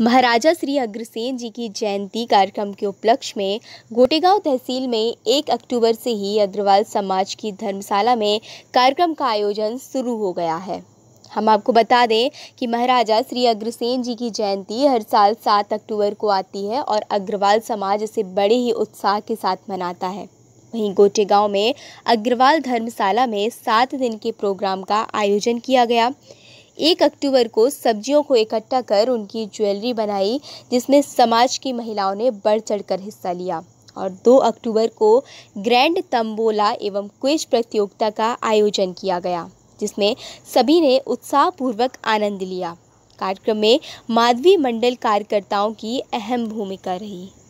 महाराजा श्री अग्रसेन जी की जयंती कार्यक्रम के उपलक्ष्य में गोटेगांव तहसील में एक अक्टूबर से ही अग्रवाल समाज की धर्मशाला में कार्यक्रम का आयोजन शुरू हो गया है हम आपको बता दें कि महाराजा श्री अग्रसेन जी की जयंती हर साल सात अक्टूबर को आती है और अग्रवाल समाज इसे बड़े ही उत्साह के साथ मनाता है वहीं गोटेगांव में अग्रवाल धर्मशाला में सात दिन के प्रोग्राम का आयोजन किया गया एक अक्टूबर को सब्जियों को इकट्ठा कर उनकी ज्वेलरी बनाई जिसमें समाज की महिलाओं ने बढ़ चढ़कर हिस्सा लिया और दो अक्टूबर को ग्रैंड तंबोला एवं क्विज प्रतियोगिता का आयोजन किया गया जिसमें सभी ने उत्साहपूर्वक आनंद लिया कार्यक्रम में माधवी मंडल कार्यकर्ताओं की अहम भूमिका रही